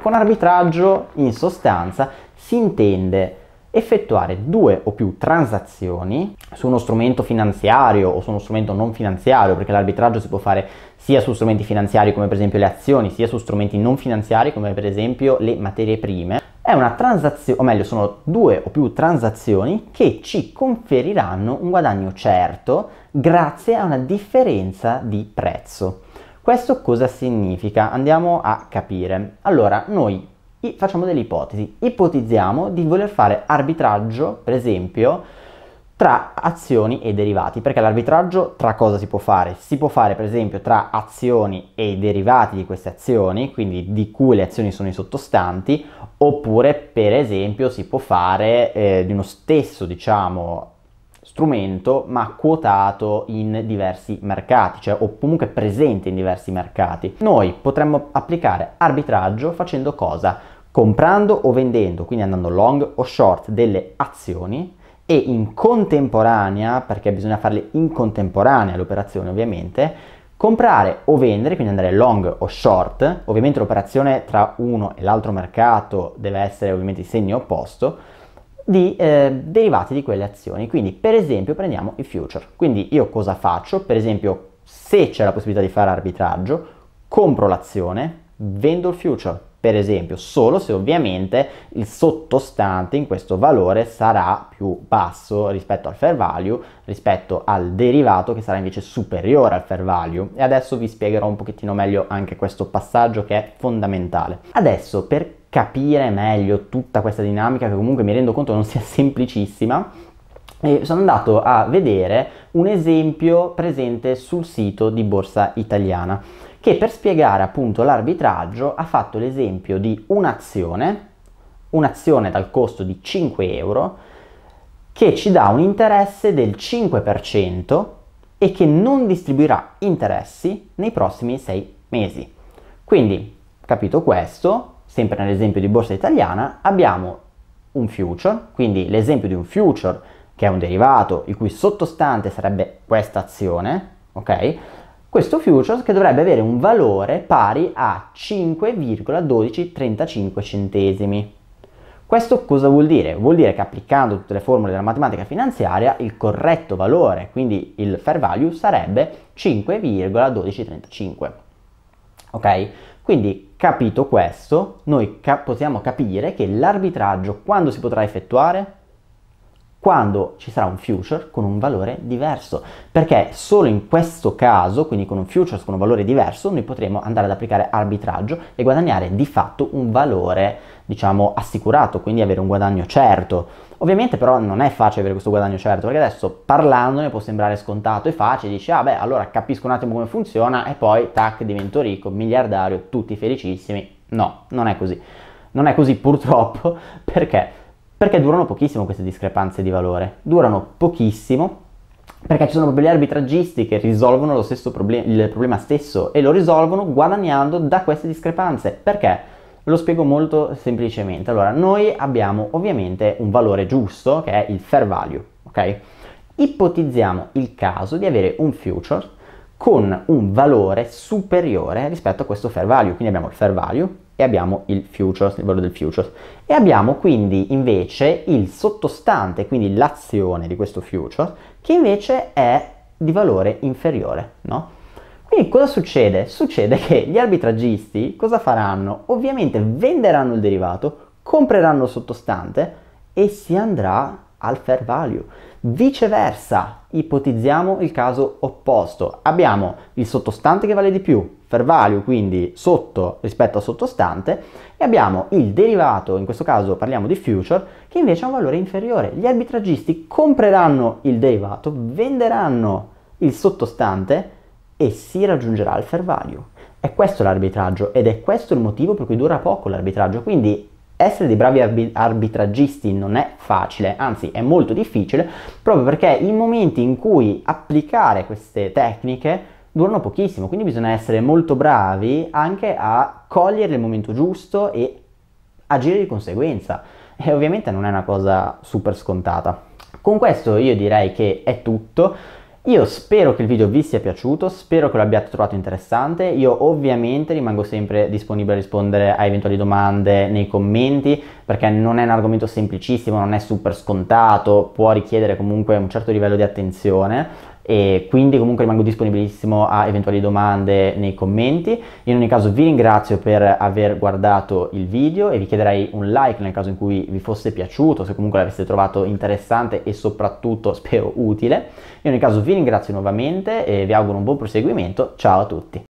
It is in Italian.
Con arbitraggio, in sostanza, si intende effettuare due o più transazioni su uno strumento finanziario o su uno strumento non finanziario, perché l'arbitraggio si può fare sia su strumenti finanziari come per esempio le azioni, sia su strumenti non finanziari come per esempio le materie prime, una transazione, o meglio sono due o più transazioni che ci conferiranno un guadagno certo grazie a una differenza di prezzo. Questo cosa significa? Andiamo a capire. Allora, noi facciamo delle ipotesi, ipotizziamo di voler fare arbitraggio, per esempio, tra azioni e derivati, perché l'arbitraggio tra cosa si può fare? Si può fare per esempio tra azioni e i derivati di queste azioni, quindi di cui le azioni sono i sottostanti, oppure per esempio si può fare eh, di uno stesso, diciamo, strumento ma quotato in diversi mercati, cioè o comunque presente in diversi mercati. Noi potremmo applicare arbitraggio facendo cosa? Comprando o vendendo, quindi andando long o short delle azioni e in contemporanea, perché bisogna farle in contemporanea l'operazione ovviamente, comprare o vendere, quindi andare long o short, ovviamente l'operazione tra uno e l'altro mercato deve essere ovviamente il segno opposto, di eh, derivati di quelle azioni. Quindi per esempio prendiamo i future. Quindi io cosa faccio? Per esempio se c'è la possibilità di fare arbitraggio, compro l'azione, vendo il future, per esempio, solo se ovviamente il sottostante in questo valore sarà più basso rispetto al fair value, rispetto al derivato che sarà invece superiore al fair value. E adesso vi spiegherò un pochettino meglio anche questo passaggio che è fondamentale. Adesso, per capire meglio tutta questa dinamica, che comunque mi rendo conto non sia semplicissima, e eh, sono andato a vedere un esempio presente sul sito di Borsa Italiana che per spiegare appunto l'arbitraggio ha fatto l'esempio di un'azione, un'azione dal costo di 5 euro, che ci dà un interesse del 5% e che non distribuirà interessi nei prossimi 6 mesi. Quindi, capito questo, sempre nell'esempio di borsa italiana, abbiamo un future, quindi l'esempio di un future che è un derivato il cui sottostante sarebbe questa azione, ok? questo futures che dovrebbe avere un valore pari a 5,1235 centesimi. Questo cosa vuol dire? Vuol dire che applicando tutte le formule della matematica finanziaria il corretto valore, quindi il fair value, sarebbe 5,1235. Ok? Quindi capito questo, noi cap possiamo capire che l'arbitraggio quando si potrà effettuare? quando ci sarà un future con un valore diverso, perché solo in questo caso, quindi con un future con un valore diverso, noi potremo andare ad applicare arbitraggio e guadagnare di fatto un valore, diciamo, assicurato, quindi avere un guadagno certo. Ovviamente però non è facile avere questo guadagno certo, perché adesso parlandone può sembrare scontato e facile, dici, ah beh, allora capisco un attimo come funziona e poi, tac, divento ricco, miliardario, tutti felicissimi. No, non è così. Non è così purtroppo, perché perché durano pochissimo queste discrepanze di valore, durano pochissimo perché ci sono proprio gli arbitraggisti che risolvono lo stesso problema, il problema stesso e lo risolvono guadagnando da queste discrepanze. Perché? Lo spiego molto semplicemente. Allora, noi abbiamo ovviamente un valore giusto che è il fair value, ok? Ipotizziamo il caso di avere un future con un valore superiore rispetto a questo fair value. Quindi abbiamo il fair value e abbiamo il futures, il valore del futures. E abbiamo quindi invece il sottostante, quindi l'azione di questo futures, che invece è di valore inferiore, no? Quindi cosa succede? Succede che gli arbitragisti cosa faranno? Ovviamente venderanno il derivato, compreranno il sottostante e si andrà al fair value. Viceversa, ipotizziamo il caso opposto. Abbiamo il sottostante che vale di più, fair value, quindi sotto rispetto al sottostante, e abbiamo il derivato, in questo caso parliamo di future, che invece ha un valore inferiore. Gli arbitragisti compreranno il derivato, venderanno il sottostante e si raggiungerà il fair value. È questo l'arbitraggio ed è questo il motivo per cui dura poco l'arbitraggio. Quindi essere dei bravi arbitragisti non è facile, anzi è molto difficile, proprio perché i momenti in cui applicare queste tecniche durano pochissimo, quindi bisogna essere molto bravi anche a cogliere il momento giusto e agire di conseguenza. E ovviamente non è una cosa super scontata. Con questo io direi che è tutto. Io spero che il video vi sia piaciuto, spero che lo abbiate trovato interessante, io ovviamente rimango sempre disponibile a rispondere a eventuali domande nei commenti perché non è un argomento semplicissimo, non è super scontato, può richiedere comunque un certo livello di attenzione e quindi comunque rimango disponibilissimo a eventuali domande nei commenti. In ogni caso vi ringrazio per aver guardato il video e vi chiederei un like nel caso in cui vi fosse piaciuto, se comunque l'aveste trovato interessante e soprattutto spero utile. In ogni caso vi ringrazio nuovamente e vi auguro un buon proseguimento, ciao a tutti!